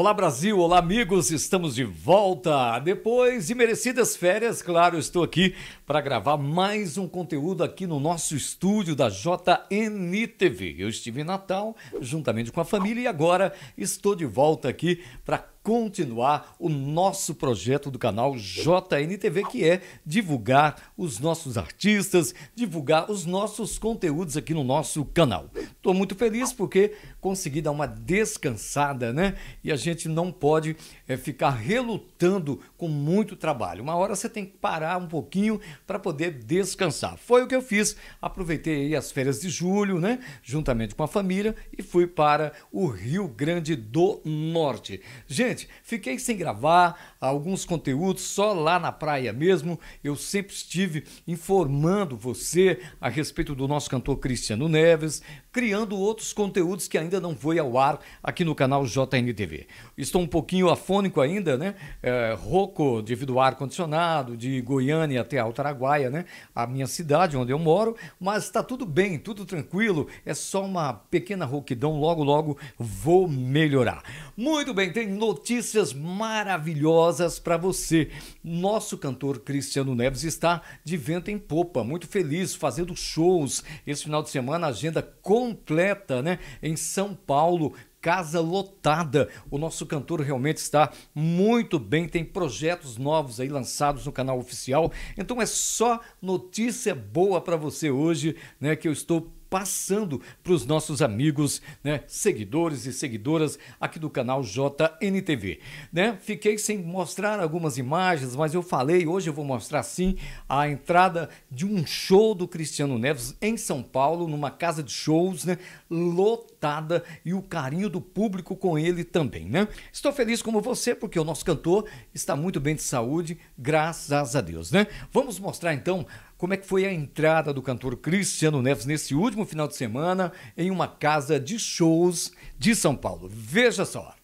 Olá Brasil, olá amigos, estamos de volta. Depois de merecidas férias, claro, estou aqui para gravar mais um conteúdo aqui no nosso estúdio da JNTV. Eu estive em Natal juntamente com a família e agora estou de volta aqui para continuar o nosso projeto do canal JNTV, que é divulgar os nossos artistas, divulgar os nossos conteúdos aqui no nosso canal. Estou muito feliz porque consegui dar uma descansada, né? E a gente não pode é, ficar relutando com muito trabalho. Uma hora você tem que parar um pouquinho para poder descansar. Foi o que eu fiz. Aproveitei as férias de julho, né? Juntamente com a família e fui para o Rio Grande do Norte. Gente, Gente, fiquei sem gravar, alguns conteúdos só lá na praia mesmo. Eu sempre estive informando você a respeito do nosso cantor Cristiano Neves, criando outros conteúdos que ainda não foi ao ar aqui no canal JNTV. Estou um pouquinho afônico ainda, né? É, rouco devido ao ar-condicionado, de Goiânia até Araguaia, né? A minha cidade onde eu moro, mas está tudo bem, tudo tranquilo, é só uma pequena rouquidão, logo, logo vou melhorar. Muito bem, tem notícias maravilhosas maravilhosas para você. Nosso cantor Cristiano Neves está de vento em popa, muito feliz, fazendo shows. Esse final de semana, agenda completa, né? Em São Paulo, casa lotada. O nosso cantor realmente está muito bem, tem projetos novos aí lançados no canal oficial. Então é só notícia boa para você hoje, né, que eu estou passando para os nossos amigos, né, seguidores e seguidoras aqui do canal JNTV. Né? Fiquei sem mostrar algumas imagens, mas eu falei, hoje eu vou mostrar sim a entrada de um show do Cristiano Neves em São Paulo, numa casa de shows, né, lotada lotada e o carinho do público com ele também, né? Estou feliz como você porque o nosso cantor está muito bem de saúde, graças a Deus, né? Vamos mostrar então como é que foi a entrada do cantor Cristiano Neves nesse último final de semana em uma casa de shows de São Paulo. Veja só.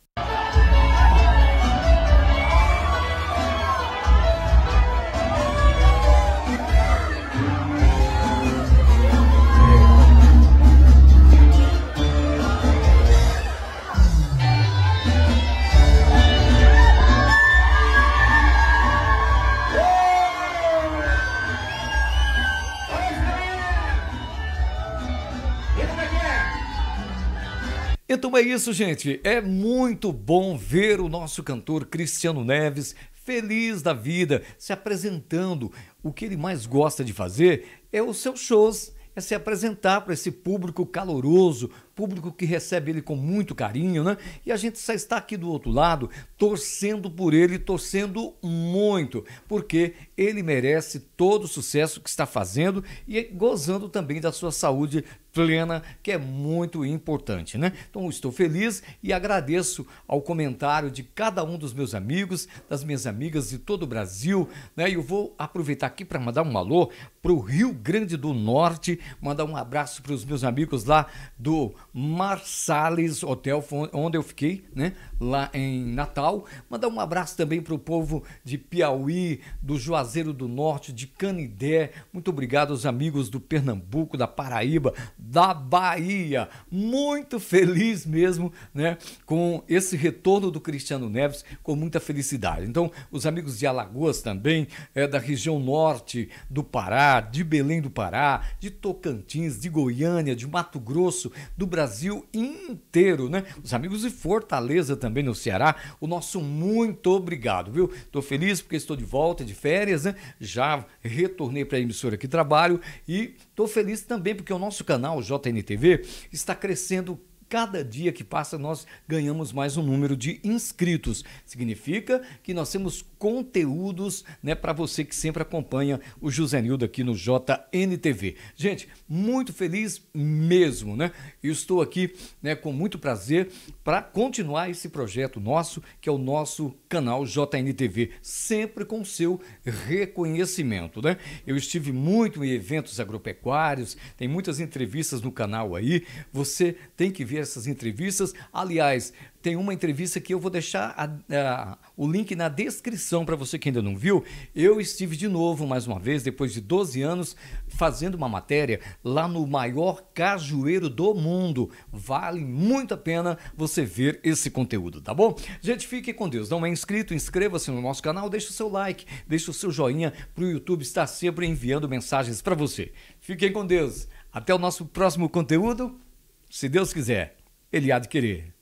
Então é isso, gente. É muito bom ver o nosso cantor Cristiano Neves feliz da vida, se apresentando. O que ele mais gosta de fazer é os seus shows, é se apresentar para esse público caloroso, público que recebe ele com muito carinho, né? E a gente só está aqui do outro lado torcendo por ele, torcendo muito, porque ele merece todo o sucesso que está fazendo e gozando também da sua saúde plena, que é muito importante, né? Então estou feliz e agradeço ao comentário de cada um dos meus amigos, das minhas amigas de todo o Brasil, né? E eu vou aproveitar aqui para mandar um alô para o Rio Grande do Norte, mandar um abraço para os meus amigos lá do Marsales Hotel, onde eu fiquei, né? Lá em Natal. Mandar um abraço também para o povo de Piauí, do Juazeiro do Norte, de Canidé. Muito obrigado aos amigos do Pernambuco, da Paraíba, da Bahia. Muito feliz mesmo, né? Com esse retorno do Cristiano Neves, com muita felicidade. Então, os amigos de Alagoas também, é, da região norte do Pará, de Belém do Pará, de Tocantins, de Goiânia, de Mato Grosso, do Brasil Brasil inteiro, né? Os amigos de Fortaleza também no Ceará, o nosso muito obrigado, viu? Tô feliz porque estou de volta de férias, né? Já retornei para a emissora que trabalho e tô feliz também porque o nosso canal JNTV está crescendo cada dia que passa nós ganhamos mais um número de inscritos. Significa que nós temos conteúdos, né, para você que sempre acompanha o José Nildo aqui no JNTV. Gente, muito feliz mesmo, né? Eu estou aqui, né, com muito prazer para continuar esse projeto nosso, que é o nosso canal JNTV, sempre com seu reconhecimento, né? Eu estive muito em eventos agropecuários, tem muitas entrevistas no canal aí. Você tem que ver essas entrevistas. Aliás, tem uma entrevista que eu vou deixar a, a, o link na descrição para você que ainda não viu. Eu estive de novo, mais uma vez, depois de 12 anos, fazendo uma matéria lá no maior cajueiro do mundo. Vale muito a pena você ver esse conteúdo, tá bom? Gente, fique com Deus. Não é inscrito? Inscreva-se no nosso canal, deixe o seu like, deixe o seu joinha para o YouTube estar sempre enviando mensagens para você. Fiquem com Deus. Até o nosso próximo conteúdo, se Deus quiser, Ele há de querer.